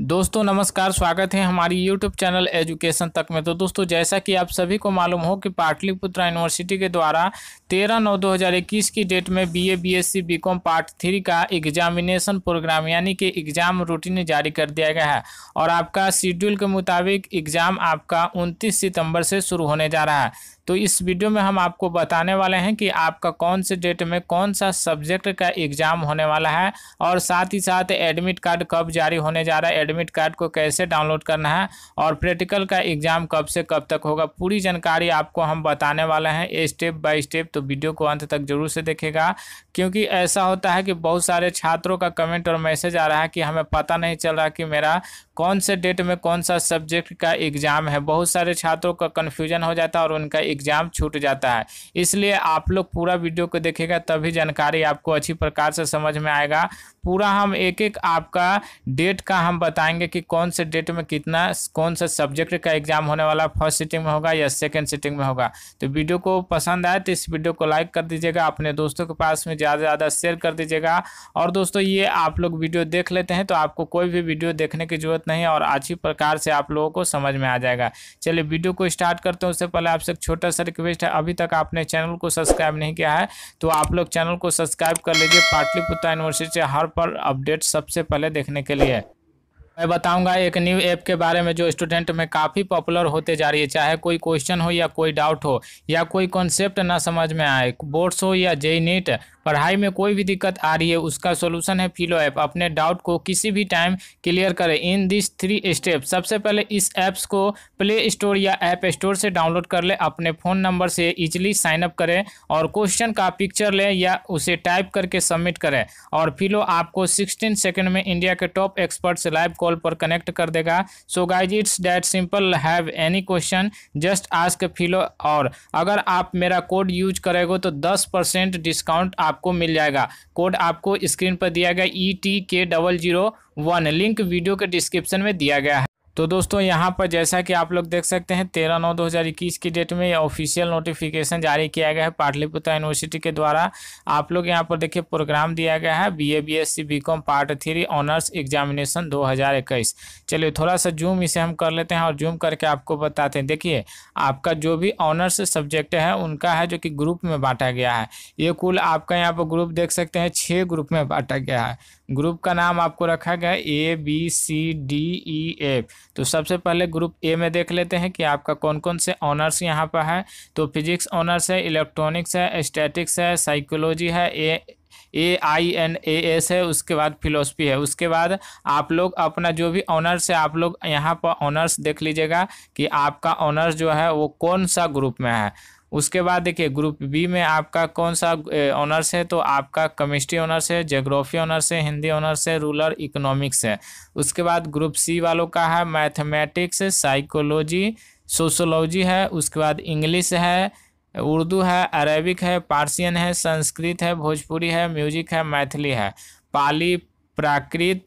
दोस्तों नमस्कार स्वागत है हमारी यूट्यूब चैनल एजुकेशन तक में तो दोस्तों जैसा कि आप सभी को मालूम हो कि पाटलिपुत्र यूनिवर्सिटी के द्वारा 13 नौ 2021 की डेट में BA BSc BCom part three का एग्जामिनेशन प्रोग्राम यानी कि एग्ज़ाम रूटीन जारी कर दिया गया है और आपका शेड्यूल के मुताबिक एग्ज़ाम आपका उनतीस सितम्बर से शुरू होने जा रहा है तो इस वीडियो में हम आपको बताने वाले हैं कि आपका कौन से डेट में कौन सा सब्जेक्ट का एग्ज़ाम होने वाला है और साथ ही साथ एडमिट कार्ड कब जारी होने जा रहा है एडमिट कार्ड को कैसे डाउनलोड करना है और प्रैक्टिकल का एग्ज़ाम कब से कब तक होगा पूरी जानकारी आपको हम बताने वाले हैं स्टेप बाय स्टेप तो वीडियो को अंत तक जरूर से देखेगा क्योंकि ऐसा होता है कि बहुत सारे छात्रों का कमेंट और मैसेज आ रहा है कि हमें पता नहीं चल रहा कि मेरा कौन से डेट में कौन सा सब्जेक्ट का एग्ज़ाम है बहुत सारे छात्रों का कन्फ्यूजन हो जाता है और उनका एग्ज़ाम छूट जाता है इसलिए आप लोग पूरा वीडियो को देखेगा तभी जानकारी आपको अच्छी प्रकार से समझ में आएगा पूरा हम एक एक आपका डेट का हम बताएंगे कि कौन से डेट में कितना कौन सा सब्जेक्ट का एग्ज़ाम होने वाला फर्स्ट सीटिंग में होगा या सेकेंड सीटिंग में होगा तो वीडियो को पसंद आए तो इस वीडियो को लाइक कर दीजिएगा अपने दोस्तों के पास में ज़्यादा से ज़्यादा शेयर कर दीजिएगा और दोस्तों ये आप लोग वीडियो देख लेते हैं तो आपको कोई भी वीडियो देखने की जरूरत नहीं और अच्छी प्रकार से आप लोगों को समझ में आ जाएगा चलिए वीडियो को स्टार्ट करते हैं उससे पहले आपसे एक छोटा छोटा सा रिक्वेस्ट है अभी तक आपने चैनल को सब्सक्राइब नहीं किया है तो आप लोग चैनल को सब्सक्राइब कर लीजिए पाटलिपुत्र यूनिवर्सिटी हर पल अपडेट सबसे पहले देखने के लिए मैं बताऊंगा एक न्यू ऐप के बारे में जो स्टूडेंट में काफ़ी पॉपुलर होते जा रही है चाहे कोई क्वेश्चन हो या कोई डाउट हो या कोई कॉन्सेप्ट ना समझ में आए बोर्ड्स हो या जेई नीट पढ़ाई में कोई भी दिक्कत आ रही है उसका सोल्यूशन है फिलो ऐप अपने डाउट को किसी भी टाइम क्लियर करें इन दिस थ्री स्टेप सबसे पहले इस ऐप्स को प्ले स्टोर या ऐप स्टोर से डाउनलोड कर लें अपने फ़ोन नंबर से इजिली साइनअप करें और क्वेश्चन का पिक्चर लें या उसे टाइप करके सबमिट करें और फिलो आपको सिक्सटीन सेकेंड में इंडिया के टॉप एक्सपर्ट्स लाइव कॉल पर कनेक्ट कर देगा so guys it's that simple have any question just ask Filo और अगर आप मेरा कोड यूज करेगा तो दस परसेंट डिस्काउंट आप आपको मिल जाएगा कोड आपको स्क्रीन पर दिया गया ई टी के double zero one link video के डिस्क्रिप्शन में दिया गया है तो दोस्तों यहाँ पर जैसा कि आप लोग देख सकते हैं तेरह नौ दो हज़ार इक्कीस की डेट में ये ऑफिशियल नोटिफिकेशन जारी किया गया है पाटलिपुत्र यूनिवर्सिटी के द्वारा आप लोग यहाँ पर देखिए प्रोग्राम दिया गया है BA BSc BCom part three honours examination 2021 चलिए थोड़ा सा जूम इसे हम कर लेते हैं और जूम करके आपको बताते हैं देखिए आपका जो भी ऑनर्स सब्जेक्ट है उनका है जो कि ग्रुप में बांटा गया है ये कुल आपका यहाँ पर ग्रुप देख सकते हैं छः ग्रुप में बांटा गया है ग्रुप का नाम आपको रखा गया A B C D E F तो सबसे पहले ग्रुप ए में देख लेते हैं कि आपका कौन कौन से ऑनर्स यहाँ पर है तो फिजिक्स ऑनर्स है इलेक्ट्रॉनिक्स है स्टैटिक्स है साइकोलॉजी है A A I N A S है उसके बाद फिलोसफी है उसके बाद आप लोग अपना जो भी ऑनर्स है आप लोग यहाँ पर ऑनर्स देख लीजिएगा कि आपका ऑनर्स जो है वो कौन सा ग्रुप में है उसके बाद देखिए ग्रुप बी में आपका कौन सा ऑनर्स है तो आपका केमिस्ट्री ऑनर्स है जोग्राफी ऑनर्स है हिंदी ऑनर्स है रूरल इकोनॉमिक्स है उसके बाद ग्रुप सी वालों का है मैथमेटिक्स साइकोलॉजी सोशोलॉजी है उसके बाद इंग्लिश है उर्दू है अरेबिक है पार्सियन है संस्कृत है भोजपुरी है म्यूजिक है मैथिली है पाली प्राकृत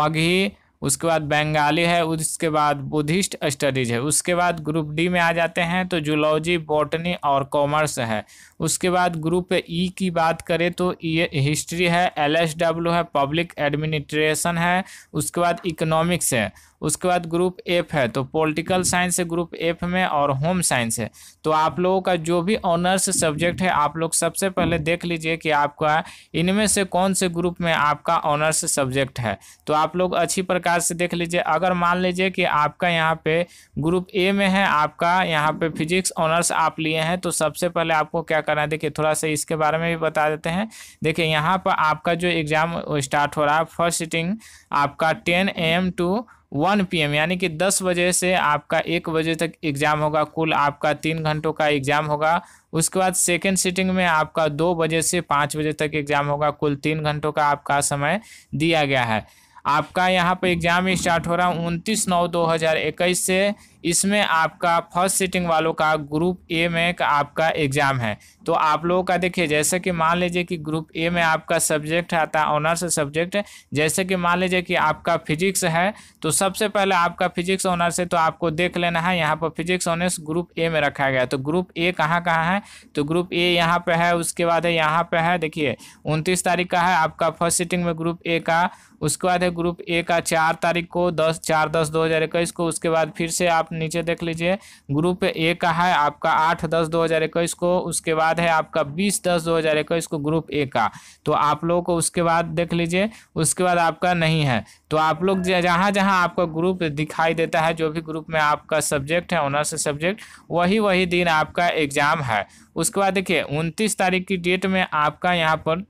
मगही उसके बाद बंगाली है उसके बाद बुद्धिस्ट स्टडीज़ है उसके बाद ग्रुप डी में आ जाते हैं तो जूलॉजी बॉटनी और कॉमर्स है उसके बाद ग्रुप ई की बात करें तो ये हिस्ट्री है एल है पब्लिक एडमिनिस्ट्रेशन है उसके बाद इकोनॉमिक्स है उसके बाद ग्रुप एफ है तो पॉलिटिकल साइंस है ग्रुप एफ में और होम साइंस है तो आप लोगों का जो भी ऑनर्स सब्जेक्ट है आप लोग सबसे पहले देख लीजिए कि आपका इनमें से कौन से ग्रुप में आपका ऑनर्स सब्जेक्ट है तो आप लोग अच्छी प्रकार से देख लीजिए अगर मान लीजिए कि आपका यहाँ पे ग्रुप ए में है आपका यहाँ पे फिजिक्स ऑनर्स आप लिए हैं तो सबसे पहले आपको क्या करना है देखिए थोड़ा सा इसके बारे में भी बता देते हैं देखिए यहाँ पर आपका जो एग्ज़ाम स्टार्ट हो रहा है फर्स्ट सिटिंग आपका ten AM to one AM यानी कि दस बजे से आपका एक बजे तक एग्ज़ाम होगा कुल आपका तीन घंटों का एग्ज़ाम होगा उसके बाद सेकेंड सीटिंग में आपका दो बजे से पाँच बजे तक एग्ज़ाम होगा कुल तीन घंटों का आपका समय दिया गया है आपका यहाँ पर एग्ज़ाम स्टार्ट हो रहा है उनतीस नौ दो हज़ार इक्कीस से इसमें आपका फर्स्ट सीटिंग वालों का ग्रुप ए में का आपका एग्ज़ाम है तो आप लोगों का देखिए जैसे कि मान लीजिए कि ग्रुप ए में आपका सब्जेक्ट आता है ऑनर्स सब्जेक्ट जैसे कि मान लीजिए कि आपका फिजिक्स है तो सबसे पहले आपका फिजिक्स ऑनर्स है तो आपको देख लेना है यहाँ पर फिजिक्स ऑनर्स ग्रुप ए में रखा गया तो ग्रुप ए कहाँ कहाँ है तो ग्रुप ए यहाँ पर है उसके बाद है यहाँ पर है देखिए उनतीस तारीख का है आपका फर्स्ट सीटिंग में ग्रुप ए का उसके बाद है ग्रुप ए का चार तारीख को दस चार दस दो हज़ार इक्कीस को उसके बाद फिर से आप आप नीचे देख लीजिए ग्रुप ए का है आपका आठ दस दो हज़ार इक्कीस को उसके बाद है आपका बीस दस दो हज़ार इक्कीस को ग्रुप ए का तो आप लोगों को उसके बाद देख लीजिए उसके बाद आपका नहीं है तो आप लोग जहाँ जहाँ आपका ग्रुप दिखाई देता है जो भी ग्रुप में आपका सब्जेक्ट है ऑनर्स सब्जेक्ट वही वही दिन आपका एग्ज़ाम है उसके बाद देखिए उनतीस तारीख की डेट में आपका यहाँ पर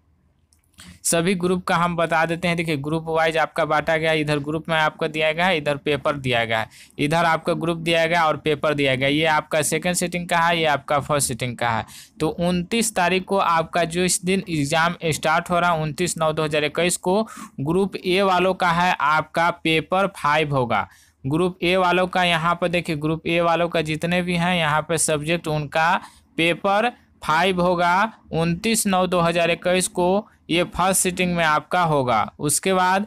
सभी ग्रुप का हम बता देते हैं देखिए ग्रुप वाइज आपका बांटा गया इधर ग्रुप में आपको दिया गया है इधर पेपर दिया गया है इधर आपका ग्रुप दिया गया और पेपर दिया गया ये आपका सेकंड सेटिंग का है ये आपका फर्स्ट सेटिंग का है तो उनतीस तारीख को आपका जो इस दिन एग्ज़ाम स्टार्ट हो रहा है उनतीस नौ दो को ग्रुप ए वालों का है आपका पेपर फाइव होगा ग्रुप ए वालों का यहाँ पर देखिए ग्रुप ए वालों का जितने भी हैं यहाँ पर सब्जेक्ट उनका पेपर फाइव होगा उनतीस नौ दो हज़ार इक्कीस को ये फर्स्ट सीटिंग में आपका होगा उसके बाद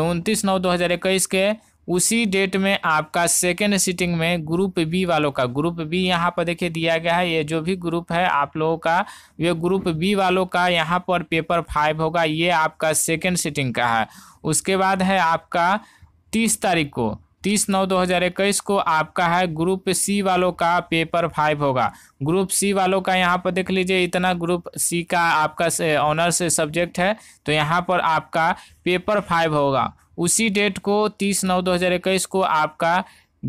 उनतीस नौ दो हज़ार इक्कीस के उसी डेट में आपका सेकेंड सीटिंग में ग्रुप बी वालों का ग्रुप बी यहाँ पर देखिए दिया गया है ये जो भी ग्रुप है आप लोगों का ये ग्रुप बी वालों का यहाँ पर पेपर फाइव होगा ये आपका सेकेंड सीटिंग का है उसके बाद है आपका तीस तारीख को तीस नौ दो हज़ार इक्कीस को आपका है ग्रुप सी वालों का पेपर फाइव होगा ग्रुप सी वालों का यहाँ पर देख लीजिए इतना ग्रुप सी का आपका ऑनर्स सब्जेक्ट है तो यहाँ पर आपका पेपर फाइव होगा उसी डेट को तीस नौ दो हज़ार इक्कीस को आपका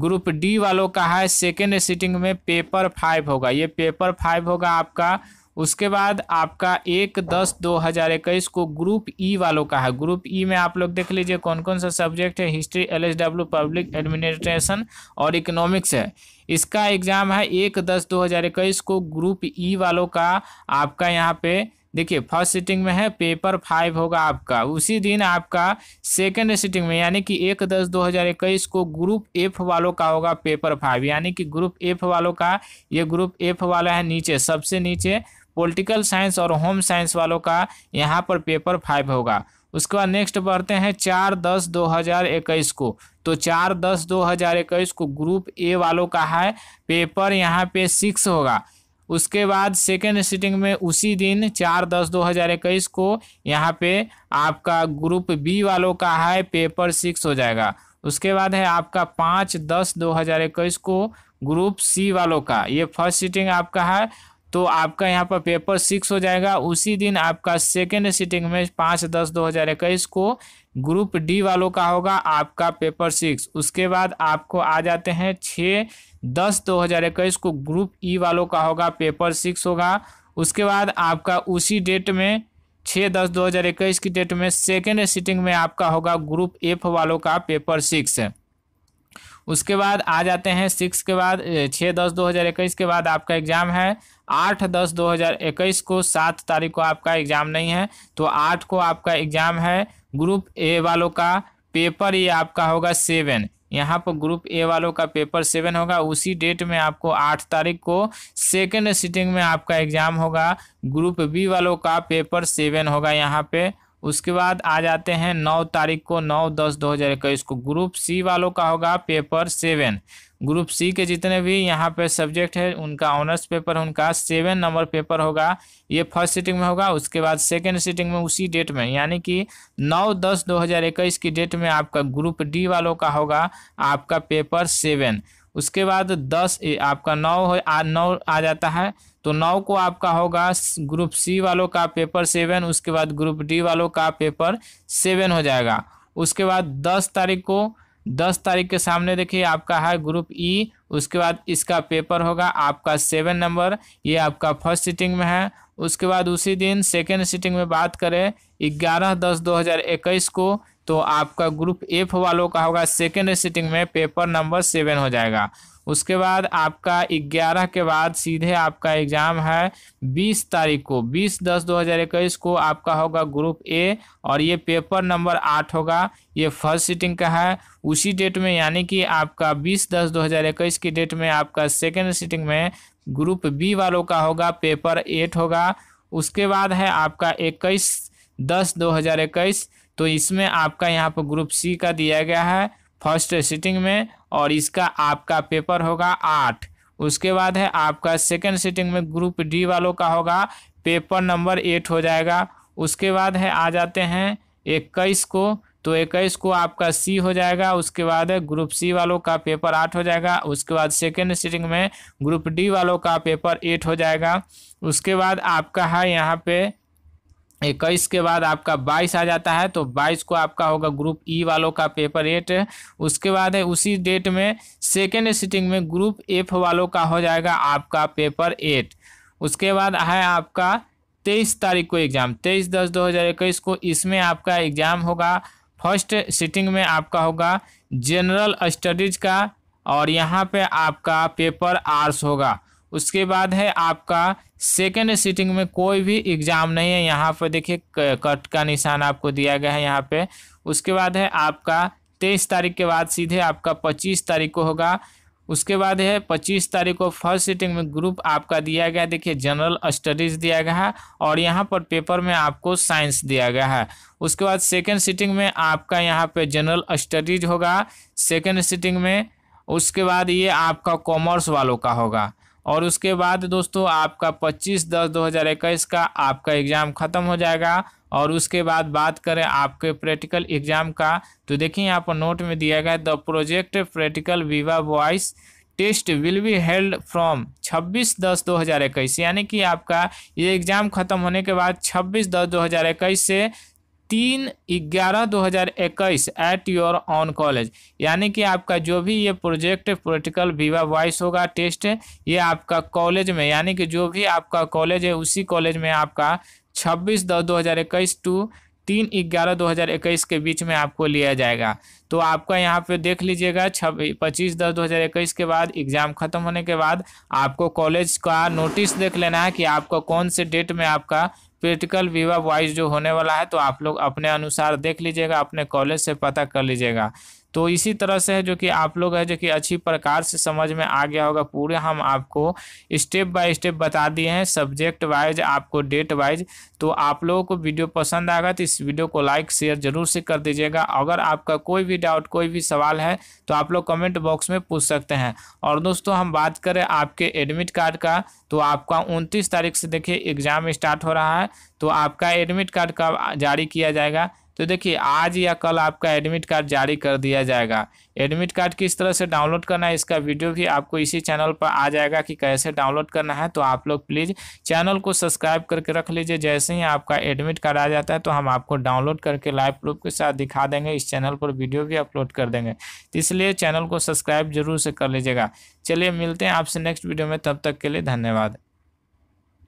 ग्रुप डी वालों का है सेकेंड सिटिंग में पेपर फाइव होगा ये पेपर फाइव होगा आपका उसके बाद आपका एक दस दो हज़ार इक्कीस को ग्रुप ई e वालों का है ग्रुप ई e में आप लोग देख लीजिए कौन कौन सा सब्जेक्ट है history L S W public administration और इकोनॉमिक्स है इसका एग्ज़ाम है एक दस दो हज़ार इक्कीस को ग्रुप ई e वालों का आपका यहाँ पे देखिए फर्स्ट सीटिंग में है पेपर फाइव होगा आपका उसी दिन आपका सेकंड सीटिंग में यानी कि एक दस दो हज़ार इक्कीस को ग्रुप एफ वालों का होगा पेपर फाइव यानी कि ग्रुप एफ वालों का ये ग्रुप एफ वाला है नीचे सबसे नीचे पॉलिटिकल साइंस और होम साइंस वालों का यहाँ पर पेपर फाइव होगा उसके बाद नेक्स्ट बढ़ते हैं चार दस दो हज़ार इक्कीस को तो चार दस दो हज़ार इक्कीस को ग्रुप ए वालों का है पेपर यहाँ पे सिक्स होगा उसके बाद सेकेंड सीटिंग में उसी दिन चार दस दो हज़ार इक्कीस को यहाँ पे आपका ग्रुप बी वालों का है पेपर सिक्स हो जाएगा उसके बाद है आपका पाँच दस दो हज़ार इक्कीस को ग्रुप सी वालों का ये फर्स्ट सीटिंग आपका है तो आपका यहाँ पर पेपर सिक्स हो जाएगा उसी दिन आपका सेकेंड सिटिंग में पाँच दस दो हज़ार इक्कीस को ग्रुप डी वालों का होगा आपका पेपर सिक्स उसके बाद आपको आ जाते हैं छः दस दो हज़ार इक्कीस को ग्रुप ई e वालों का होगा पेपर सिक्स होगा उसके बाद आपका उसी डेट में छः दस दो हज़ार इक्कीस की डेट में सेकेंड सिटिंग में आपका होगा ग्रुप एफ वालों का पेपर सिक्स है उसके बाद आ जाते हैं सिक्स के बाद छः दस दो हज़ार इक्कीस के बाद आपका एग्ज़ाम है आठ दस दो हज़ार इक्कीस को सात तारीख को आपका एग्ज़ाम नहीं है तो आठ को आपका एग्ज़ाम है ग्रुप ए वालों का पेपर ये आपका होगा सेवन यहाँ पर ग्रुप ए वालों का पेपर सेवन होगा उसी डेट में आपको आठ तारीख को सेकेंड सिटिंग में आपका एग्ज़ाम होगा ग्रुप बी वालों का पेपर सेवन होगा यहाँ पे उसके बाद आ जाते हैं नौ तारीख को नौ दस दो हज़ार इक्कीस को ग्रुप सी वालों का होगा पेपर सेवन ग्रुप सी के जितने भी यहाँ पे सब्जेक्ट है उनका ऑनर्स पेपर उनका सेवन नंबर पेपर होगा ये फर्स्ट सीटिंग में होगा उसके बाद सेकेंड सीटिंग में उसी डेट में यानी कि नौ दस दो हज़ार इक्कीस की डेट में आपका ग्रुप डी वालों का होगा आपका पेपर सेवन उसके बाद दस ए आपका नौ हो आ नौ आ जाता है तो नौ को आपका होगा ग्रुप सी वालों का पेपर सेवन उसके बाद ग्रुप डी वालों का पेपर सेवन हो जाएगा उसके बाद दस तारीख को दस तारीख के सामने देखिए आपका है ग्रुप ई उसके बाद इसका पेपर होगा आपका सेवन नंबर ये आपका फर्स्ट सीटिंग में है उसके बाद उसी दिन सेकेंड सीटिंग में बात करें ग्यारह दस दो हज़ार इक्कीस को तो आपका ग्रुप एफ वालों का होगा सेकेंड सीटिंग में पेपर नंबर सेवन हो जाएगा उसके बाद आपका ग्यारह के बाद सीधे आपका एग्ज़ाम है बीस तारीख को बीस दस दो हज़ार इक्कीस को आपका होगा ग्रुप ए और ये पेपर नंबर आठ होगा ये फर्स्ट सीटिंग का है उसी डेट में यानी कि आपका बीस दस दो हज़ार इक्कीस की डेट में आपका सेकेंड सीटिंग में ग्रुप बी वालों का होगा पेपर एट होगा उसके बाद है आपका इक्कीस दस दो हज़ार इक्कीस तो इसमें आपका यहाँ पर ग्रुप सी का दिया गया है फर्स्ट सीटिंग में और इसका आपका पेपर होगा आठ उसके बाद है आपका सेकेंड सीटिंग में ग्रुप डी वालों का होगा पेपर नंबर एट हो जाएगा उसके बाद है आ जाते हैं इक्कीस को तो इक्कीस को आपका सी हो जाएगा उसके बाद ग्रुप सी वालों का पेपर आठ हो जाएगा उसके बाद सेकेंड सीटिंग में ग्रुप डी वालों का पेपर एट हो जाएगा उसके बाद आपका है यहाँ पे इक्कीस के बाद आपका बाईस आ जाता है तो बाईस को आपका होगा ग्रुप ई वालों का पेपर एट उसके बाद है उसी डेट में सेकेंड सिटिंग में ग्रुप एफ वालों का हो जाएगा आपका पेपर एट उसके बाद है आपका तेईस तारीख को एग्ज़ाम तेईस दस दो हज़ार इक्कीस को इसमें आपका एग्ज़ाम होगा फर्स्ट सिटिंग में आपका होगा जनरल स्टडीज़ का और यहाँ पर आपका पेपर आर्स होगा उसके बाद है आपका सेकेंड सीटिंग में कोई भी एग्ज़ाम नहीं है यहाँ पर देखिए कट का निशान आपको दिया गया है यहाँ पे उसके बाद है आपका तेईस तारीख के बाद सीधे आपका पच्चीस तारीख को होगा उसके बाद है पच्चीस तारीख को फर्स्ट सीटिंग में ग्रुप आपका दिया गया देखिए जनरल स्टडीज़ दिया गया है और यहाँ पर पेपर में आपको साइंस दिया गया है उसके बाद सेकेंड सीटिंग में आपका यहाँ पर जनरल स्टडीज होगा सेकेंड सीटिंग में उसके बाद ये आपका कॉमर्स वालों का होगा और उसके बाद दोस्तों आपका 25 दस 2021 का आपका एग्ज़ाम ख़त्म हो जाएगा और उसके बाद बात करें आपके प्रैक्टिकल एग्ज़ाम का तो देखिए यहाँ पर नोट में दिया गया the project practical viva voce test will be held from 26 दस 2021 यानी कि आपका ये एग्ज़ाम ख़त्म होने के बाद 26 दस 2021 से तीन ग्यारह दो हज़ार इक्कीस एट योर ऑन कॉलेज यानी कि आपका जो भी ये प्रोजेक्ट पोलिटिकल वीवा वॉइस होगा टेस्ट ये आपका कॉलेज में यानी कि जो भी आपका कॉलेज है उसी कॉलेज में आपका छब्बीस दस दो हज़ार इक्कीस टू तीन ग्यारह दो हज़ार इक्कीस के बीच में आपको लिया जाएगा तो आपका यहाँ पे देख लीजिएगा छब पच्चीस दस दो हज़ार इक्कीस के बाद एग्ज़ाम ख़त्म होने के बाद आपको कॉलेज का नोटिस देख लेना है कि आपको कौन से डेट में आपका प्रैक्टिकल विवा वाइज जो होने वाला है तो आप लोग अपने अनुसार देख लीजिएगा अपने कॉलेज से पता कर लीजिएगा तो इसी तरह से है जो कि आप लोग है जो कि अच्छी प्रकार से समझ में आ गया होगा पूरे हम आपको स्टेप बाय स्टेप बता दिए हैं सब्जेक्ट वाइज आपको डेट वाइज तो आप लोगों को वीडियो पसंद आएगा तो इस वीडियो को लाइक शेयर जरूर से कर दीजिएगा अगर आपका कोई भी डाउट कोई भी सवाल है तो आप लोग कमेंट बॉक्स में पूछ सकते हैं और दोस्तों हम बात करें आपके एडमिट कार्ड का तो आपका उनतीस तारीख से देखिए एग्ज़ाम स्टार्ट हो रहा है तो आपका एडमिट कार्ड कब जारी किया जाएगा तो देखिए आज या कल आपका एडमिट कार्ड जारी कर दिया जाएगा एडमिट कार्ड किस तरह से डाउनलोड करना है इसका वीडियो भी आपको इसी चैनल पर आ जाएगा कि कैसे डाउनलोड करना है तो आप लोग प्लीज़ चैनल को सब्सक्राइब करके रख लीजिए जैसे ही आपका एडमिट कार्ड आ जाता है तो हम आपको डाउनलोड करके लाइव प्रूफ के साथ दिखा देंगे इस चैनल पर वीडियो भी अपलोड कर देंगे तो इसलिए चैनल को सब्सक्राइब जरूर से कर लीजिएगा चलिए मिलते हैं आपसे नेक्स्ट वीडियो में तब तक के लिए धन्यवाद